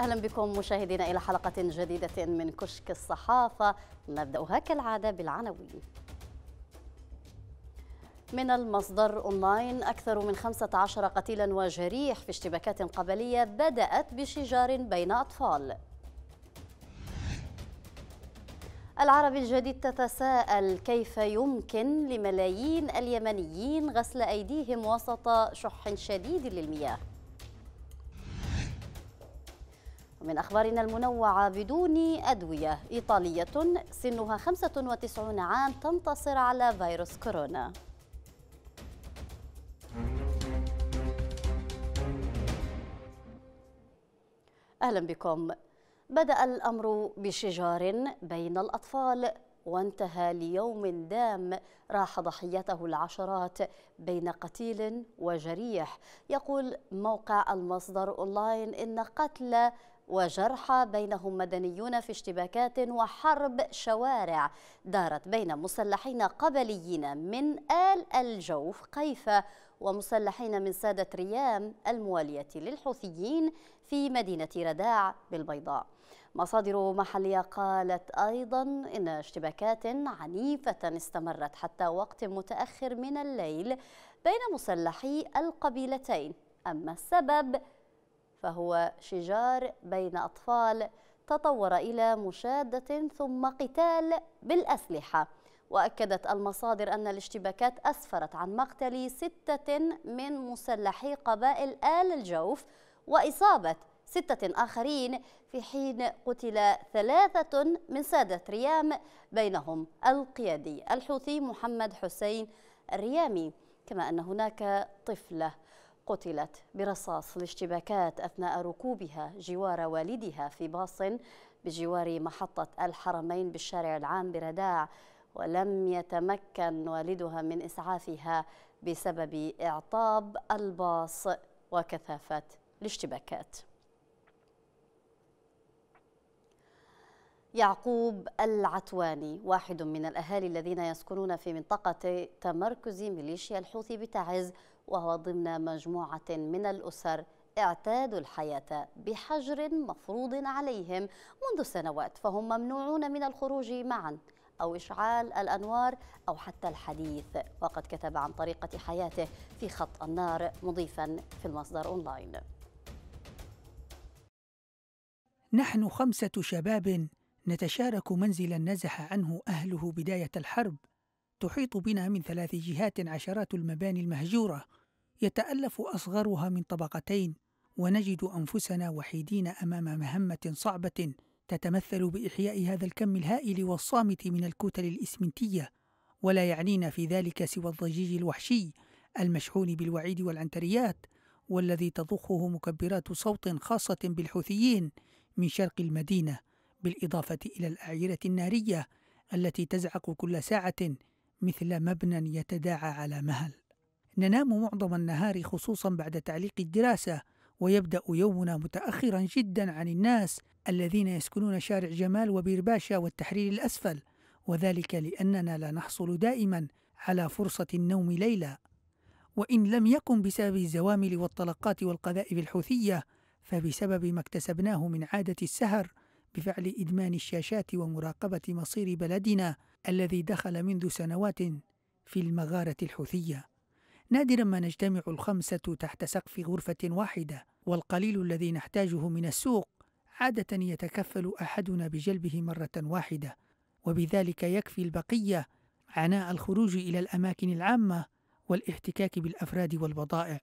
أهلا بكم مشاهدينا إلى حلقة جديدة من كشك الصحافة نبدأها كالعادة بالعناوين من المصدر أونلاين أكثر من 15 قتيلا وجريح في اشتباكات قبلية بدأت بشجار بين أطفال العربي الجديد تتساءل كيف يمكن لملايين اليمنيين غسل أيديهم وسط شح شديد للمياه ومن أخبارنا المنوعة بدون أدوية إيطالية سنها 95 عام تنتصر على فيروس كورونا أهلا بكم بدأ الأمر بشجار بين الأطفال وانتهى ليوم دام راح ضحيته العشرات بين قتيل وجريح يقول موقع المصدر أونلاين إن قتل وجرحى بينهم مدنيون في اشتباكات وحرب شوارع دارت بين مسلحين قبليين من آل الجوف قيفة ومسلحين من سادة ريام الموالية للحوثيين في مدينة رداع بالبيضاء مصادر محلية قالت أيضا إن اشتباكات عنيفة استمرت حتى وقت متأخر من الليل بين مسلحي القبيلتين أما السبب فهو شجار بين أطفال تطور إلى مشادة ثم قتال بالأسلحة وأكدت المصادر أن الاشتباكات أسفرت عن مقتل ستة من مسلحي قبائل آل الجوف وإصابة ستة آخرين في حين قتل ثلاثة من سادة ريام بينهم القيادي الحوثي محمد حسين الريامي كما أن هناك طفلة قتلت برصاص الاشتباكات أثناء ركوبها جوار والدها في باص بجوار محطة الحرمين بالشارع العام برداع ولم يتمكن والدها من إسعافها بسبب إعطاب الباص وكثافة الاشتباكات يعقوب العتواني واحد من الأهالي الذين يسكنون في منطقة تمركز ميليشيا الحوثي بتعز وهو ضمن مجموعة من الأسر اعتادوا الحياة بحجر مفروض عليهم منذ سنوات فهم ممنوعون من الخروج معا أو إشعال الأنوار أو حتى الحديث وقد كتب عن طريقة حياته في خط النار مضيفا في المصدر أونلاين نحن خمسة شباب نتشارك منزلا نزح عنه أهله بداية الحرب تحيط بنا من ثلاث جهات عشرات المباني المهجوره يتالف اصغرها من طبقتين ونجد انفسنا وحيدين امام مهمه صعبه تتمثل باحياء هذا الكم الهائل والصامت من الكتل الاسمنتيه ولا يعنينا في ذلك سوى الضجيج الوحشي المشحون بالوعيد والعنتريات والذي تضخه مكبرات صوت خاصه بالحوثيين من شرق المدينه بالاضافه الى الاعيره الناريه التي تزعق كل ساعه مثل مبنى يتداعى على مهل ننام معظم النهار خصوصا بعد تعليق الدراسه ويبدا يومنا متاخرا جدا عن الناس الذين يسكنون شارع جمال وبير باشا والتحرير الاسفل وذلك لاننا لا نحصل دائما على فرصه النوم ليلا وان لم يكن بسبب الزوامل والطلقات والقذائف الحوثيه فبسبب ما اكتسبناه من عاده السهر بفعل إدمان الشاشات ومراقبة مصير بلدنا الذي دخل منذ سنوات في المغارة الحوثية. نادرا ما نجتمع الخمسة تحت سقف غرفة واحدة، والقليل الذي نحتاجه من السوق عادة يتكفل أحدنا بجلبه مرة واحدة، وبذلك يكفي البقية عناء الخروج إلى الأماكن العامة والاحتكاك بالأفراد والبضائع.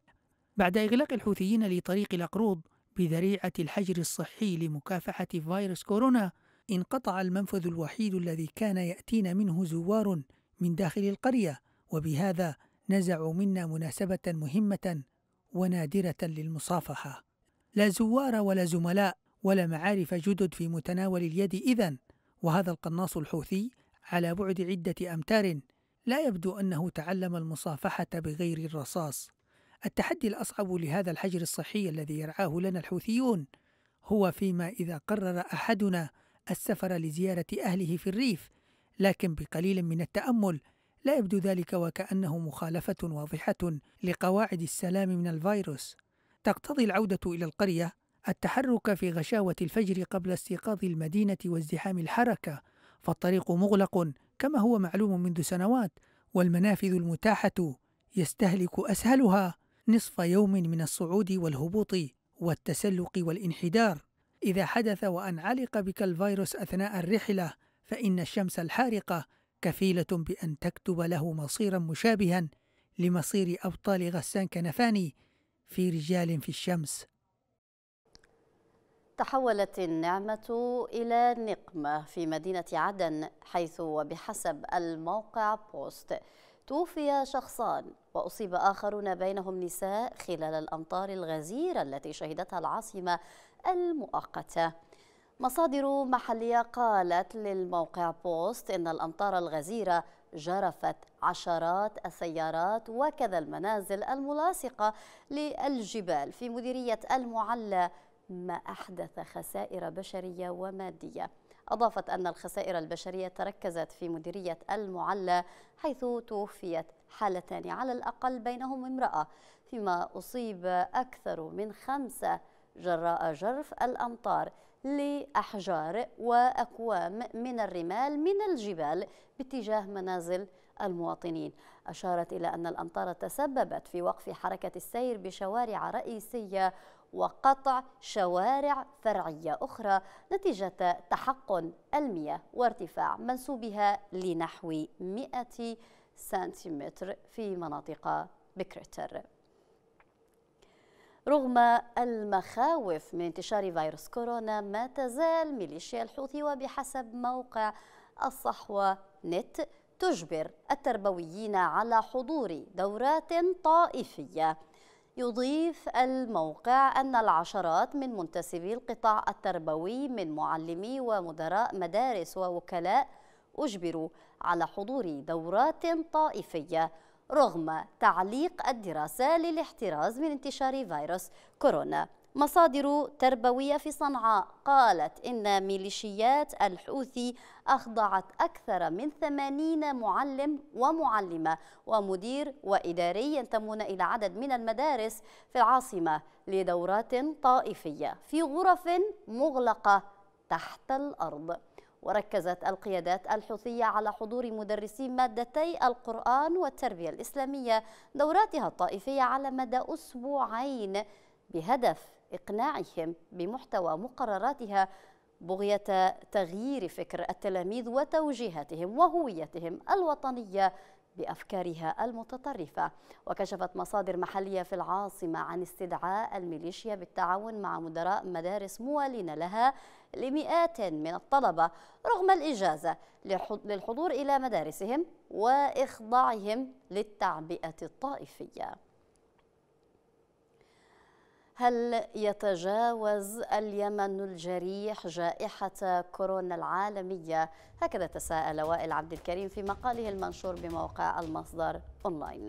بعد إغلاق الحوثيين لطريق الأقروض، بذريعة الحجر الصحي لمكافحة فيروس كورونا انقطع المنفذ الوحيد الذي كان يأتينا منه زوار من داخل القرية وبهذا نزعوا منا مناسبة مهمة ونادرة للمصافحة لا زوار ولا زملاء ولا معارف جدد في متناول اليد إذا وهذا القناص الحوثي على بعد عدة أمتار لا يبدو أنه تعلم المصافحة بغير الرصاص التحدي الأصعب لهذا الحجر الصحي الذي يرعاه لنا الحوثيون هو فيما إذا قرر أحدنا السفر لزيارة أهله في الريف لكن بقليل من التأمل لا يبدو ذلك وكأنه مخالفة واضحة لقواعد السلام من الفيروس تقتضي العودة إلى القرية التحرك في غشاوة الفجر قبل استيقاظ المدينة وازدحام الحركة فالطريق مغلق كما هو معلوم منذ سنوات والمنافذ المتاحة يستهلك أسهلها نصف يوم من الصعود والهبوط والتسلق والانحدار إذا حدث وأن علق بك الفيروس أثناء الرحلة فإن الشمس الحارقة كفيلة بأن تكتب له مصيرا مشابها لمصير أبطال غسان كنفاني في رجال في الشمس تحولت النعمة إلى نقمة في مدينة عدن حيث وبحسب الموقع بوست توفي شخصان وأصيب آخرون بينهم نساء خلال الأمطار الغزيرة التي شهدتها العاصمة المؤقتة مصادر محلية قالت للموقع بوست إن الأمطار الغزيرة جرفت عشرات السيارات وكذا المنازل الملاصقة للجبال في مديرية المعلى ما أحدث خسائر بشرية ومادية أضافت أن الخسائر البشرية تركزت في مديرية المعلى حيث توفيت حالتان على الأقل بينهم امرأة فيما أصيب أكثر من خمسة جراء جرف الأمطار لأحجار وأكوام من الرمال من الجبال باتجاه منازل المواطنين أشارت إلى أن الأمطار تسببت في وقف حركة السير بشوارع رئيسية وقطع شوارع فرعية أخرى نتيجة تحقن المياه وارتفاع منسوبها لنحو 100 سنتيمتر في مناطق بكريتر رغم المخاوف من انتشار فيروس كورونا ما تزال ميليشيا الحوثي وبحسب موقع الصحوة نت تجبر التربويين على حضور دورات طائفية يضيف الموقع أن العشرات من منتسبي القطاع التربوي من معلمي ومدراء مدارس ووكلاء أجبروا على حضور دورات طائفية رغم تعليق الدراسة للاحتراز من انتشار فيروس كورونا مصادر تربوية في صنعاء قالت إن ميليشيات الحوثي أخضعت أكثر من 80 معلم ومعلمة ومدير وإداري ينتمون إلى عدد من المدارس في العاصمة لدورات طائفية في غرف مغلقة تحت الأرض وركزت القيادات الحوثية على حضور مدرسي مادتي القرآن والتربية الإسلامية دوراتها الطائفية على مدى أسبوعين بهدف إقناعهم بمحتوى مقرراتها بغية تغيير فكر التلاميذ وتوجيهاتهم وهويتهم الوطنية بأفكارها المتطرفة وكشفت مصادر محلية في العاصمة عن استدعاء الميليشيا بالتعاون مع مدراء مدارس موالين لها لمئات من الطلبة رغم الإجازة للحضور إلى مدارسهم وإخضاعهم للتعبئة الطائفية هل يتجاوز اليمن الجريح جائحة كورونا العالمية؟ هكذا تساءل وائل عبد الكريم في مقاله المنشور بموقع المصدر أونلاين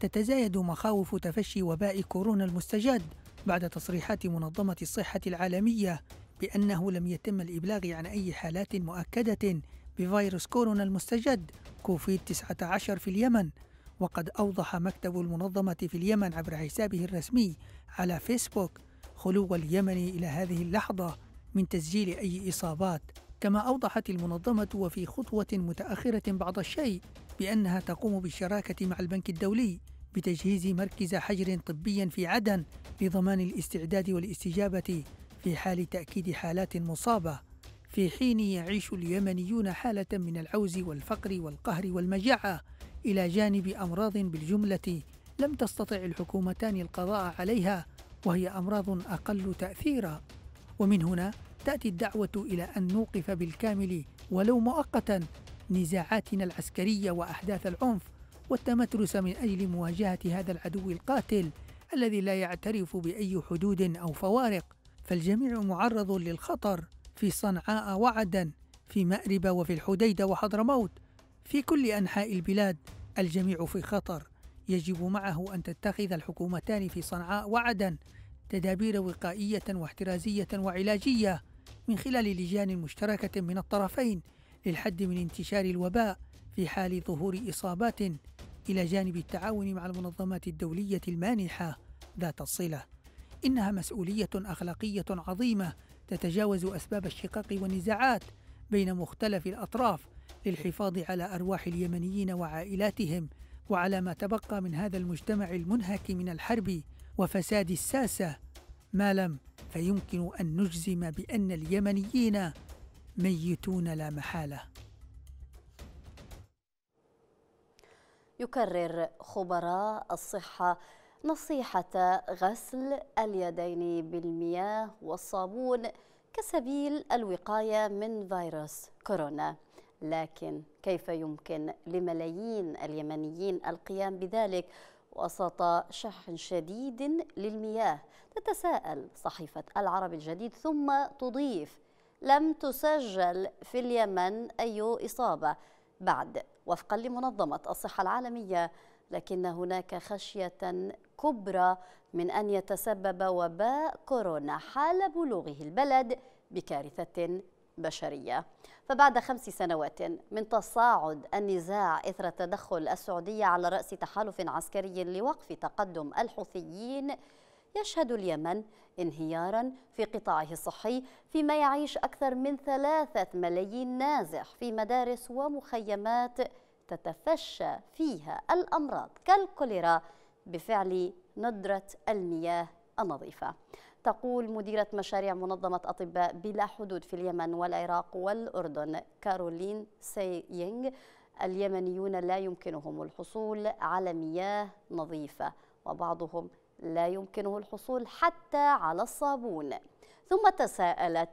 تتزايد مخاوف تفشي وباء كورونا المستجد بعد تصريحات منظمة الصحة العالمية بأنه لم يتم الإبلاغ عن أي حالات مؤكدة بفيروس كورونا المستجد كوفيد 19 في اليمن وقد أوضح مكتب المنظمة في اليمن عبر حسابه الرسمي على فيسبوك خلو اليمن إلى هذه اللحظة من تسجيل أي إصابات كما أوضحت المنظمة وفي خطوة متأخرة بعض الشيء بأنها تقوم بالشراكة مع البنك الدولي بتجهيز مركز حجر طبي في عدن لضمان الاستعداد والاستجابة في حال تأكيد حالات مصابة في حين يعيش اليمنيون حالة من العوز والفقر والقهر والمجاعة إلى جانب أمراض بالجملة لم تستطع الحكومتان القضاء عليها وهي أمراض أقل تأثيرا ومن هنا تأتي الدعوة إلى أن نوقف بالكامل ولو مؤقتا نزاعاتنا العسكرية وأحداث العنف والتمترس من أجل مواجهة هذا العدو القاتل الذي لا يعترف بأي حدود أو فوارق فالجميع معرض للخطر في صنعاء وعدا في مأرب وفي الحديدة وحضرموت في كل أنحاء البلاد الجميع في خطر يجب معه أن تتخذ الحكومتان في صنعاء وعدن تدابير وقائية واحترازية وعلاجية من خلال لجان مشتركة من الطرفين للحد من انتشار الوباء في حال ظهور إصابات إلى جانب التعاون مع المنظمات الدولية المانحة ذات الصلة. إنها مسؤولية أخلاقية عظيمة تتجاوز أسباب الشقاق والنزاعات بين مختلف الأطراف للحفاظ على ارواح اليمنيين وعائلاتهم وعلى ما تبقى من هذا المجتمع المنهك من الحرب وفساد الساسه ما لم فيمكن ان نجزم بان اليمنيين ميتون لا محاله يكرر خبراء الصحه نصيحه غسل اليدين بالمياه والصابون كسبيل الوقايه من فيروس كورونا لكن كيف يمكن لملايين اليمنيين القيام بذلك وسط شح شديد للمياه تتساءل صحيفة العرب الجديد ثم تضيف لم تسجل في اليمن أي إصابة بعد وفقا لمنظمة الصحة العالمية لكن هناك خشية كبرى من أن يتسبب وباء كورونا حال بلوغه البلد بكارثة بشرية فبعد خمس سنوات من تصاعد النزاع إثر تدخل السعودية على رأس تحالف عسكري لوقف تقدم الحوثيين يشهد اليمن انهيارا في قطاعه الصحي فيما يعيش أكثر من ثلاثة ملايين نازح في مدارس ومخيمات تتفشى فيها الأمراض كالكوليرا بفعل ندرة المياه النظيفة تقول مديرة مشاريع منظمة أطباء بلا حدود في اليمن والعراق والأردن كارولين سيينغ اليمنيون لا يمكنهم الحصول على مياه نظيفة وبعضهم لا يمكنه الحصول حتى على الصابون ثم تساءلت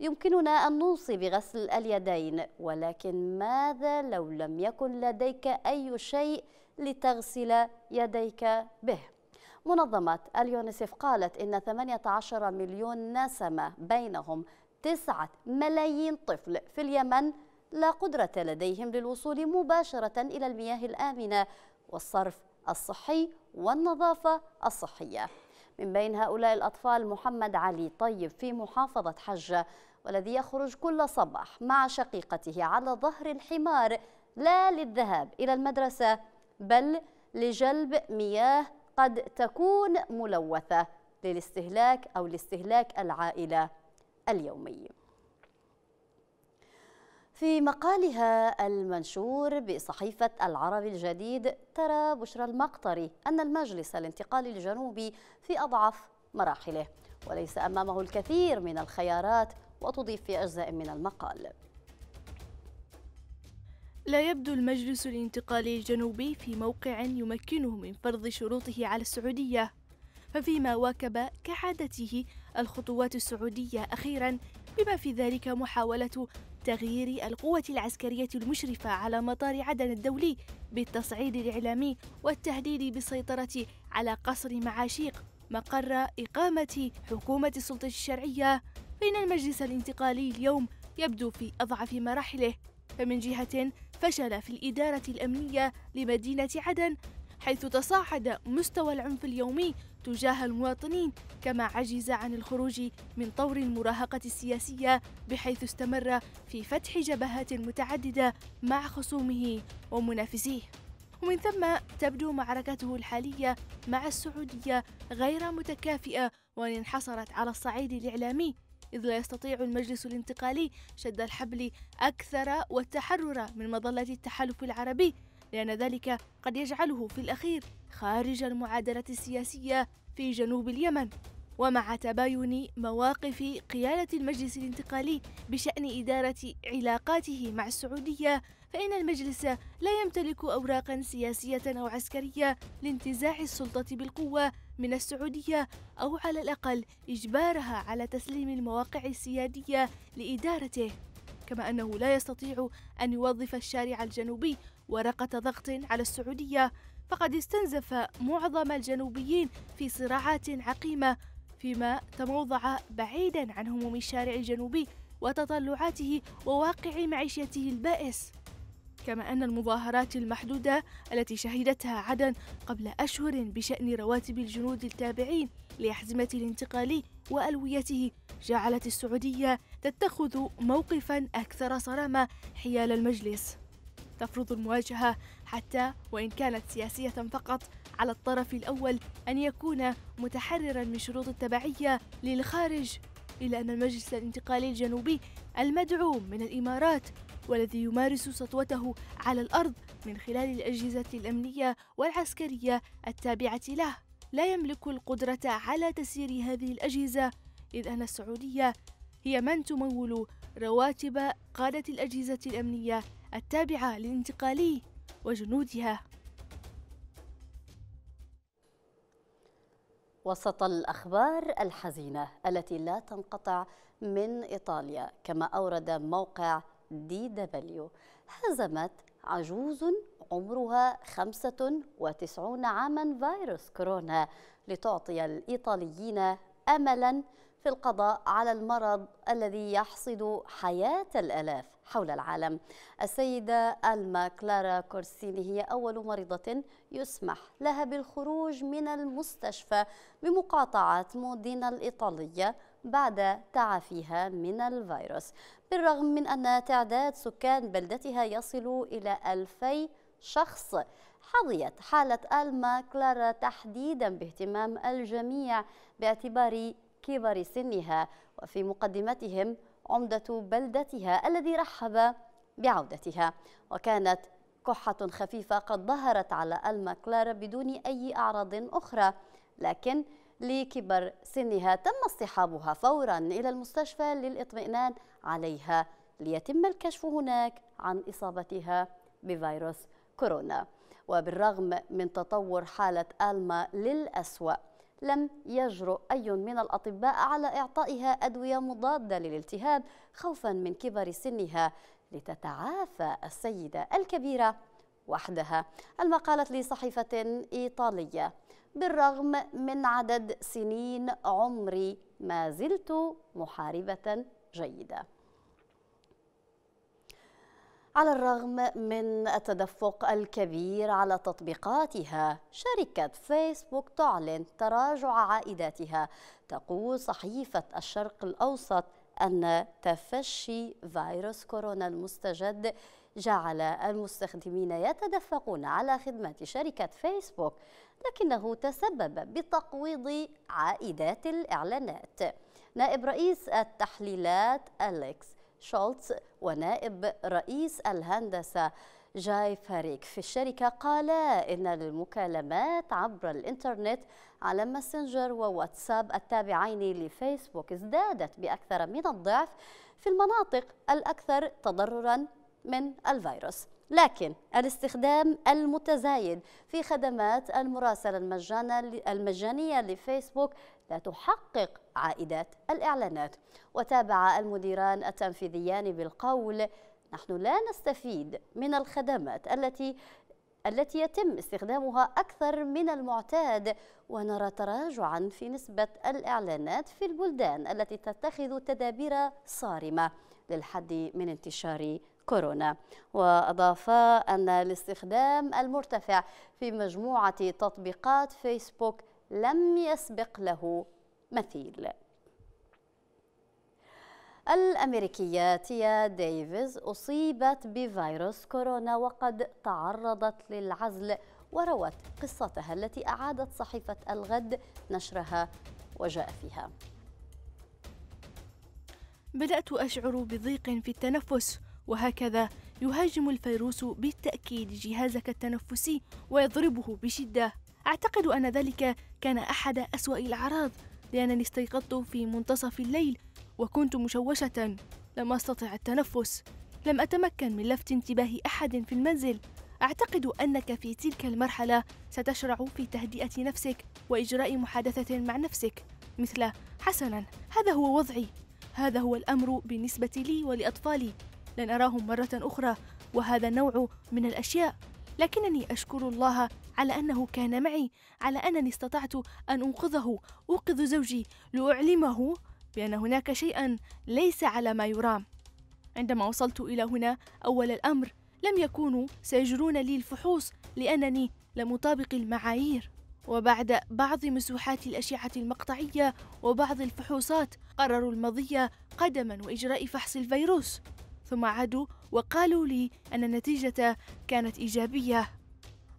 يمكننا أن نوصي بغسل اليدين ولكن ماذا لو لم يكن لديك أي شيء لتغسل يديك به؟ منظمة اليونسف قالت إن 18 مليون نسمة بينهم 9 ملايين طفل في اليمن لا قدرة لديهم للوصول مباشرة إلى المياه الآمنة والصرف الصحي والنظافة الصحية من بين هؤلاء الأطفال محمد علي طيب في محافظة حجة والذي يخرج كل صباح مع شقيقته على ظهر الحمار لا للذهاب إلى المدرسة بل لجلب مياه قد تكون ملوثة للاستهلاك أو لاستهلاك العائلة اليومي في مقالها المنشور بصحيفة العربي الجديد ترى بشرى المقطري أن المجلس الانتقالي الجنوبي في أضعف مراحله وليس أمامه الكثير من الخيارات وتضيف في أجزاء من المقال لا يبدو المجلس الانتقالي الجنوبي في موقع يمكنه من فرض شروطه على السعودية ففيما واكب كعادته الخطوات السعودية أخيرا بما في ذلك محاولة تغيير القوة العسكرية المشرفة على مطار عدن الدولي بالتصعيد الإعلامي والتهديد بالسيطرة على قصر معاشيق مقر إقامة حكومة السلطة الشرعية فإن المجلس الانتقالي اليوم يبدو في أضعف مراحله فمن جهة فشل في الإدارة الأمنية لمدينة عدن حيث تصاعد مستوى العنف اليومي تجاه المواطنين كما عجز عن الخروج من طور المراهقة السياسية بحيث استمر في فتح جبهات متعددة مع خصومه ومنافسيه ومن ثم تبدو معركته الحالية مع السعودية غير متكافئة وان انحصرت على الصعيد الإعلامي إذ لا يستطيع المجلس الانتقالي شد الحبل أكثر والتحرر من مظلة التحالف العربي لأن ذلك قد يجعله في الأخير خارج المعادلة السياسية في جنوب اليمن ومع تباين مواقف قيادة المجلس الانتقالي بشأن إدارة علاقاته مع السعودية فإن المجلس لا يمتلك أوراقا سياسية أو عسكرية لانتزاع السلطة بالقوة من السعودية أو على الأقل إجبارها على تسليم المواقع السيادية لإدارته كما أنه لا يستطيع أن يوظف الشارع الجنوبي ورقة ضغط على السعودية فقد استنزف معظم الجنوبيين في صراعات عقيمة فيما تموضع بعيدا عن هموم الشارع الجنوبي وتطلعاته وواقع معيشته البائس كما أن المظاهرات المحدودة التي شهدتها عدن قبل أشهر بشأن رواتب الجنود التابعين لأحزمة الانتقالي وألويته جعلت السعودية تتخذ موقفا أكثر صرامة حيال المجلس تفرض المواجهة حتى وإن كانت سياسية فقط على الطرف الأول أن يكون متحررا من شروط التبعية للخارج إلا أن المجلس الانتقالي الجنوبي المدعوم من الإمارات والذي يمارس سطوته على الأرض من خلال الأجهزة الأمنية والعسكرية التابعة له لا يملك القدرة على تسيير هذه الأجهزة إذ أن السعودية هي من تمول رواتب قادة الأجهزة الأمنية التابعة للانتقالي وجنودها وسط الأخبار الحزينة التي لا تنقطع من إيطاليا كما أورد موقع دي دبليو هزمت عجوز عمرها 95 عاما فيروس كورونا لتعطي الإيطاليين أملا في القضاء على المرض الذي يحصد حياة الألاف حول العالم السيدة ألما كلارا كورسيني هي أول مريضة يسمح لها بالخروج من المستشفى بمقاطعة مودينا الإيطالية بعد تعافيها من الفيروس بالرغم من أن تعداد سكان بلدتها يصل إلى 2000 شخص حظيت حالة ألما كلارا تحديدا باهتمام الجميع باعتبار كبر سنها وفي مقدمتهم عمدة بلدتها الذي رحب بعودتها وكانت كحة خفيفة قد ظهرت على ألما كلارا بدون أي أعراض أخرى لكن لكبر سنها تم اصطحابها فورا إلى المستشفى للإطمئنان عليها ليتم الكشف هناك عن إصابتها بفيروس كورونا وبالرغم من تطور حالة ألما للأسوأ لم يجرؤ أي من الأطباء على إعطائها أدوية مضادة للالتهاب خوفا من كبر سنها لتتعافى السيدة الكبيرة وحدها المقالة لصحيفة إيطالية بالرغم من عدد سنين عمري ما زلت محاربة جيدة على الرغم من التدفق الكبير على تطبيقاتها شركة فيسبوك تعلن تراجع عائداتها تقول صحيفة الشرق الأوسط أن تفشي فيروس كورونا المستجد جعل المستخدمين يتدفقون على خدمة شركة فيسبوك لكنه تسبب بتقويض عائدات الإعلانات نائب رئيس التحليلات أليكس شولتز ونائب رئيس الهندسة جاي فاريك في الشركة قالا إن المكالمات عبر الإنترنت على ماسنجر وواتساب التابعين لفيسبوك ازدادت بأكثر من الضعف في المناطق الأكثر تضرراً من الفيروس لكن الاستخدام المتزايد في خدمات المراسلة المجانية لفيسبوك لا تحقق عائدات الإعلانات وتابع المديران التنفيذيان بالقول نحن لا نستفيد من الخدمات التي التي يتم استخدامها أكثر من المعتاد ونرى تراجعا في نسبة الإعلانات في البلدان التي تتخذ تدابير صارمة للحد من انتشار كورونا وأضاف أن الاستخدام المرتفع في مجموعة تطبيقات فيسبوك لم يسبق له مثيل الأمريكية تيا ديفيز أصيبت بفيروس كورونا وقد تعرضت للعزل وروت قصتها التي أعادت صحيفة الغد نشرها وجاء فيها بدأت أشعر بضيق في التنفس وهكذا يهاجم الفيروس بالتأكيد جهازك التنفسي ويضربه بشدة أعتقد أن ذلك كان أحد أسوأ الأعراض لأنني استيقظت في منتصف الليل وكنت مشوشة لم أستطع التنفس لم أتمكن من لفت انتباه أحد في المنزل أعتقد أنك في تلك المرحلة ستشرع في تهدئة نفسك وإجراء محادثة مع نفسك مثل حسنا هذا هو وضعي هذا هو الأمر بالنسبة لي ولأطفالي لن أراهم مرة أخرى وهذا نوع من الأشياء لكنني أشكر الله على أنه كان معي على أنني استطعت أن أنقذه أوقظ زوجي لأعلمه بأن هناك شيئا ليس على ما يرام عندما وصلت إلى هنا أول الأمر لم يكونوا سيجرون لي الفحوص لأنني لم أطابق المعايير وبعد بعض مسوحات الأشعة المقطعية وبعض الفحوصات قرروا المضي قدما وإجراء فحص الفيروس ثم عادوا وقالوا لي أن النتيجة كانت إيجابية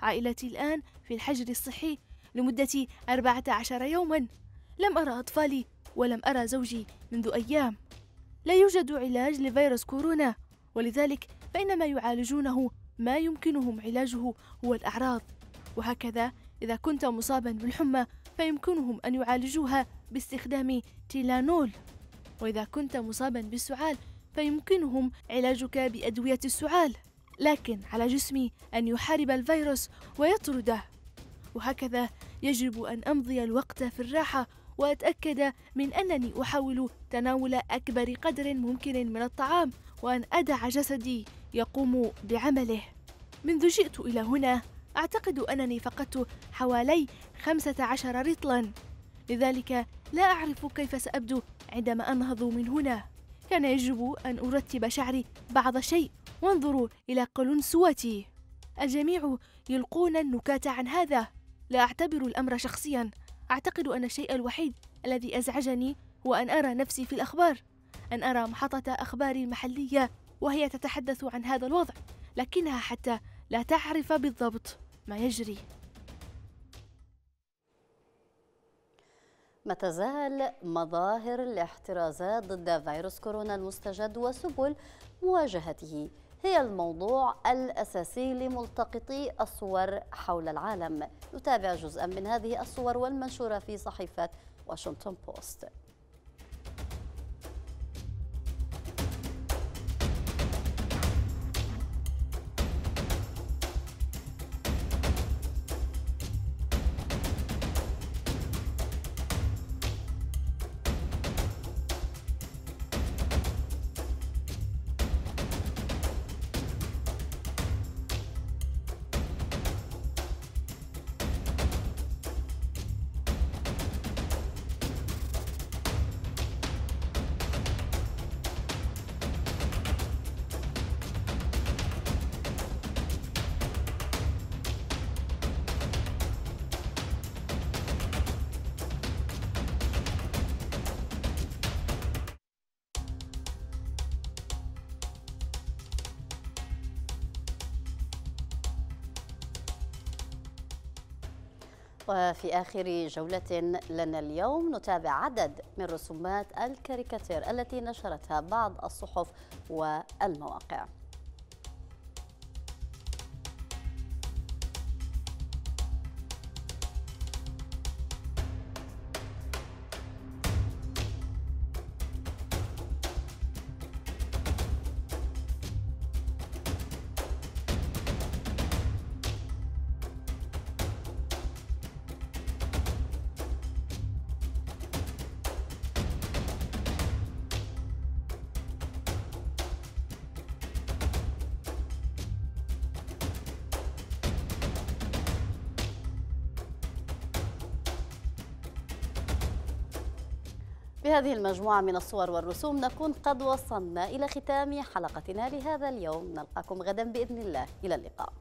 عائلتي الآن في الحجر الصحي لمدة 14 يوما لم أرى أطفالي ولم أرى زوجي منذ أيام لا يوجد علاج لفيروس كورونا ولذلك فإن ما يعالجونه ما يمكنهم علاجه هو الأعراض وهكذا إذا كنت مصابا بالحمى فيمكنهم أن يعالجوها باستخدام تيلانول وإذا كنت مصابا بالسعال فيمكنهم علاجك بأدوية السعال لكن على جسمي أن يحارب الفيروس ويطرده وهكذا يجب أن أمضي الوقت في الراحة وأتأكد من أنني أحاول تناول أكبر قدر ممكن من الطعام وأن أدع جسدي يقوم بعمله منذ جئت إلى هنا أعتقد أنني فقدت حوالي 15 رطلا لذلك لا أعرف كيف سأبدو عندما أنهض من هنا كان يجب أن أرتب شعري بعض شيء وانظروا إلى قلنسوتي الجميع يلقون النكات عن هذا لا أعتبر الأمر شخصيا أعتقد أن الشيء الوحيد الذي أزعجني هو أن أرى نفسي في الأخبار أن أرى محطة أخباري المحلية وهي تتحدث عن هذا الوضع لكنها حتى لا تعرف بالضبط ما يجري ما تزال مظاهر الاحترازات ضد فيروس كورونا المستجد وسبل مواجهته هي الموضوع الأساسي لملتقطي الصور حول العالم نتابع جزءا من هذه الصور والمنشورة في صحيفة واشنطن بوست وفي آخر جولة لنا اليوم نتابع عدد من رسومات الكاريكاتير التي نشرتها بعض الصحف والمواقع بهذه المجموعة من الصور والرسوم نكون قد وصلنا إلى ختام حلقتنا لهذا اليوم نلقاكم غدا بإذن الله إلى اللقاء